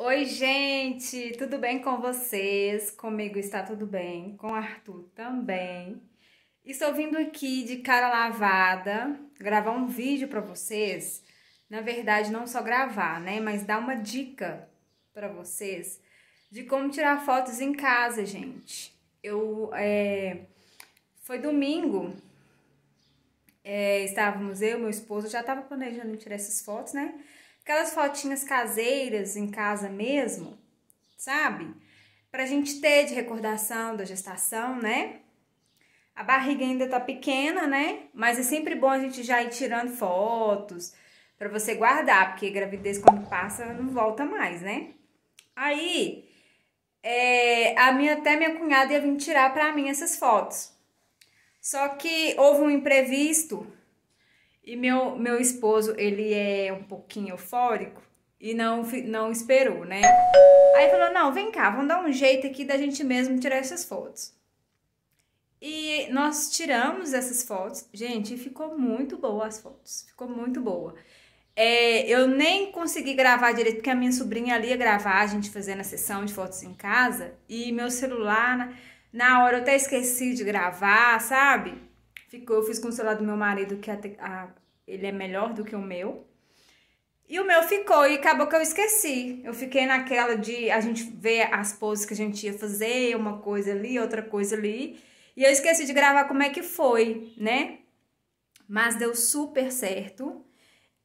Oi, gente, tudo bem com vocês? Comigo está tudo bem, com Arthur também. Estou vindo aqui de cara lavada gravar um vídeo para vocês. Na verdade, não só gravar, né? Mas dar uma dica para vocês de como tirar fotos em casa, gente. Eu é... foi domingo, é, estávamos eu, meu esposo, já estava planejando tirar essas fotos, né? Aquelas fotinhas caseiras em casa mesmo, sabe? Pra gente ter de recordação da gestação, né? A barriga ainda tá pequena, né? Mas é sempre bom a gente já ir tirando fotos para você guardar, porque gravidez quando passa não volta mais, né? Aí, é, a minha, até minha cunhada ia vir tirar para mim essas fotos. Só que houve um imprevisto e meu, meu esposo, ele é um pouquinho eufórico e não, não esperou, né? Aí falou: não, vem cá, vamos dar um jeito aqui da gente mesmo tirar essas fotos. E nós tiramos essas fotos, gente, ficou muito boa as fotos, ficou muito boa. É, eu nem consegui gravar direito, porque a minha sobrinha ali ia gravar, a gente fazendo a sessão de fotos em casa, e meu celular, na, na hora eu até esqueci de gravar, sabe? Ficou, eu fiz com o celular do meu marido, que a, a ele é melhor do que o meu. E o meu ficou, e acabou que eu esqueci. Eu fiquei naquela de a gente ver as poses que a gente ia fazer, uma coisa ali, outra coisa ali. E eu esqueci de gravar como é que foi, né? Mas deu super certo.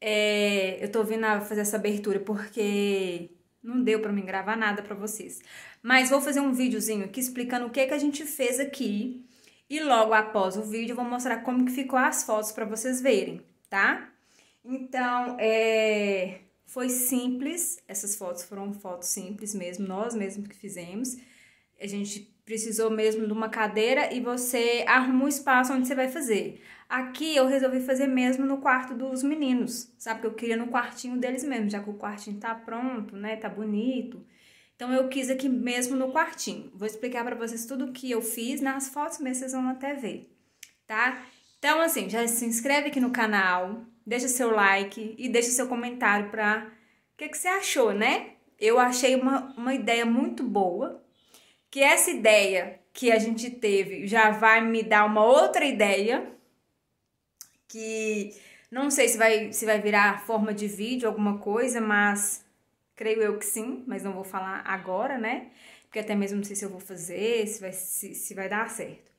É, eu tô vindo a fazer essa abertura porque não deu para mim gravar nada para vocês. Mas vou fazer um videozinho aqui explicando o que, é que a gente fez aqui. E logo após o vídeo eu vou mostrar como que ficou as fotos para vocês verem tá? Então, é, foi simples, essas fotos foram fotos simples mesmo, nós mesmos que fizemos. A gente precisou mesmo de uma cadeira e você arruma um espaço onde você vai fazer. Aqui eu resolvi fazer mesmo no quarto dos meninos, sabe? Porque eu queria no quartinho deles mesmo, já que o quartinho tá pronto, né? Tá bonito. Então eu quis aqui mesmo no quartinho. Vou explicar para vocês tudo o que eu fiz nas fotos mesmo, vocês vão até ver, tá? Então, assim, já se inscreve aqui no canal, deixa seu like e deixa seu comentário para o que, que você achou, né? Eu achei uma, uma ideia muito boa, que essa ideia que a gente teve já vai me dar uma outra ideia, que não sei se vai, se vai virar forma de vídeo, alguma coisa, mas creio eu que sim, mas não vou falar agora, né? Porque até mesmo não sei se eu vou fazer, se vai, se, se vai dar certo.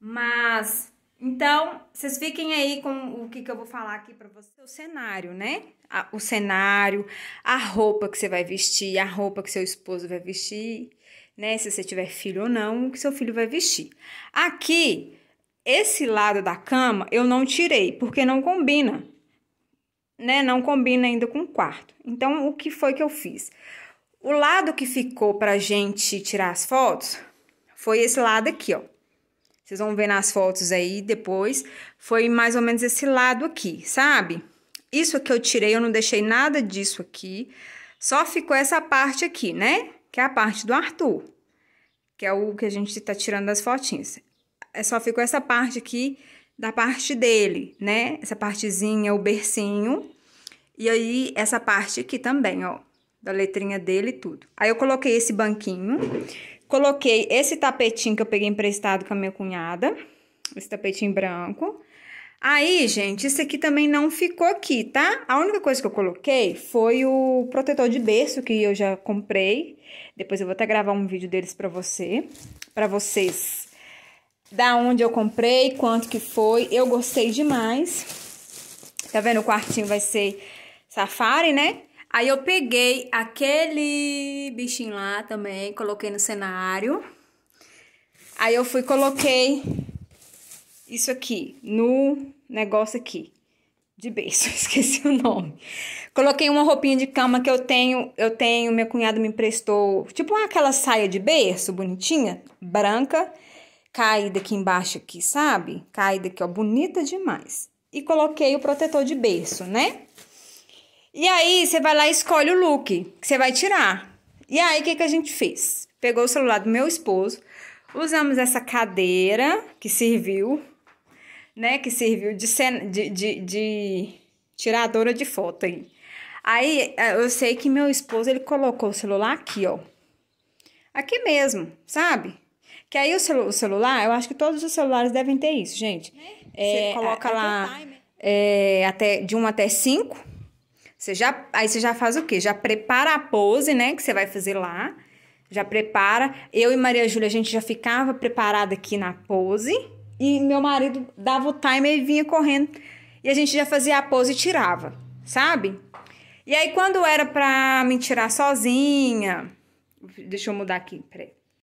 Mas então, vocês fiquem aí com o que, que eu vou falar aqui para vocês. O cenário, né? O cenário, a roupa que você vai vestir, a roupa que seu esposo vai vestir, né? Se você tiver filho ou não, o que seu filho vai vestir. Aqui, esse lado da cama eu não tirei, porque não combina, né? Não combina ainda com o quarto. Então, o que foi que eu fiz? O lado que ficou pra gente tirar as fotos foi esse lado aqui, ó. Vocês vão ver nas fotos aí depois. Foi mais ou menos esse lado aqui, sabe? Isso que eu tirei, eu não deixei nada disso aqui. Só ficou essa parte aqui, né? Que é a parte do Arthur. Que é o que a gente tá tirando das fotinhas. É, só ficou essa parte aqui da parte dele, né? Essa partezinha, o bercinho. E aí, essa parte aqui também, ó. Da letrinha dele e tudo. Aí, eu coloquei esse banquinho. Coloquei esse tapetinho que eu peguei emprestado com a minha cunhada, esse tapetinho branco. Aí, gente, isso aqui também não ficou aqui, tá? A única coisa que eu coloquei foi o protetor de berço que eu já comprei. Depois eu vou até gravar um vídeo deles para você, para vocês. Da onde eu comprei, quanto que foi. Eu gostei demais. Tá vendo? O quartinho vai ser safari, né? Aí eu peguei aquele bichinho lá também, coloquei no cenário. Aí eu fui coloquei isso aqui no negócio aqui de beijo, esqueci o nome. Coloquei uma roupinha de cama que eu tenho, eu tenho, meu cunhado me emprestou, tipo aquela saia de berço bonitinha, branca, caída aqui embaixo aqui, sabe? Caída aqui, ó, bonita demais. E coloquei o protetor de berço, né? E aí você vai lá e escolhe o look que você vai tirar. E aí o que, que a gente fez? Pegou o celular do meu esposo, usamos essa cadeira que serviu, né? Que serviu de, cena, de, de, de tiradora de foto aí. Aí eh, eu sei que meu esposo ele colocou o celular aqui, ó. Aqui mesmo, sabe? Que aí o, celu o celular, eu acho que todos os celulares devem ter isso, gente. Né? É, Você coloca a, é, lá é, é, até de 1 um até 5 você já, aí você já faz o quê? Já prepara a pose, né, que você vai fazer lá. Já prepara. Eu e Maria Júlia, a gente já ficava preparada aqui na pose. E meu marido dava o timer e vinha correndo. E a gente já fazia a pose e tirava, sabe? E aí, quando era pra me tirar sozinha. Deixa eu mudar aqui, peraí.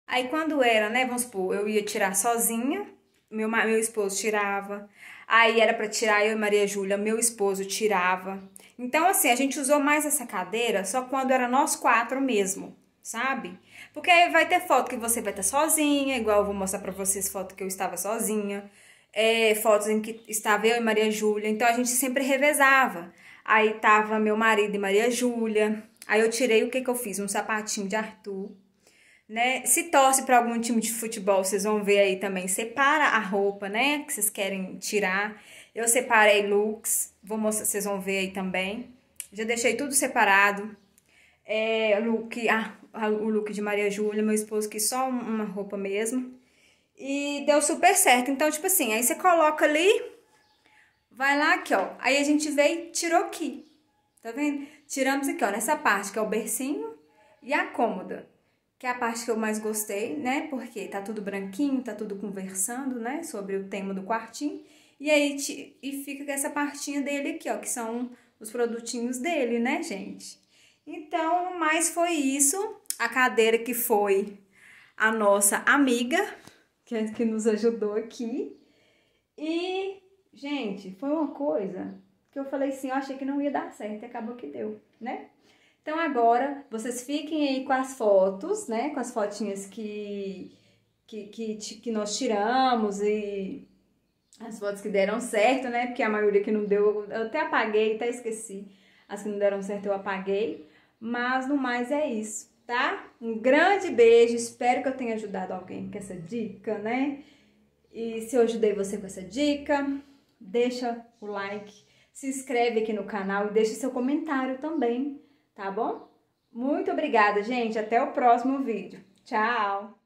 Aí, quando era, né? Vamos supor, eu ia tirar sozinha meu, meu esposo tirava. Aí era para tirar eu e Maria Júlia, meu esposo tirava. Então, assim, a gente usou mais essa cadeira só quando era nós quatro mesmo, sabe? Porque aí vai ter foto que você vai estar tá sozinha, igual eu vou mostrar pra vocês foto que eu estava sozinha, é, fotos em que estava eu e Maria Júlia. Então, a gente sempre revezava. Aí tava meu marido e Maria Júlia. Aí eu tirei o que que eu fiz? Um sapatinho de Arthur né? Se torce para algum time de futebol, vocês vão ver aí também. Separa a roupa, né? Que vocês querem tirar. Eu separei looks, vou mostrar, vocês vão ver aí também. Já deixei tudo separado. É, look, ah, o look de Maria Júlia, meu esposo que só uma roupa mesmo. E deu super certo. Então, tipo assim, aí você coloca ali, vai lá aqui, ó. Aí a gente veio e tirou aqui. Tá vendo? Tiramos aqui, ó, nessa parte que é o bercinho e a cômoda que é a parte que eu mais gostei, né? Porque tá tudo branquinho, tá tudo conversando, né? Sobre o tema do quartinho. E aí te, e fica com essa partinha dele aqui, ó, que são os produtinhos dele, né, gente? Então, mas foi isso. A cadeira que foi a nossa amiga, que, é que nos ajudou aqui. E, gente, foi uma coisa que eu falei assim, eu achei que não ia dar certo, e acabou que deu, né? Então agora vocês fiquem aí com as fotos, né? Com as fotinhas que, que, que, que nós tiramos e as fotos que deram certo, né? Porque a maioria que não deu, eu até apaguei, até esqueci. As que não deram certo eu apaguei. Mas no mais é isso, tá? Um grande beijo, espero que eu tenha ajudado alguém com essa dica, né? E se eu ajudei você com essa dica, deixa o like, se inscreve aqui no canal e deixa seu comentário também tá bom? Muito obrigada, gente. Até o próximo vídeo. Tchau!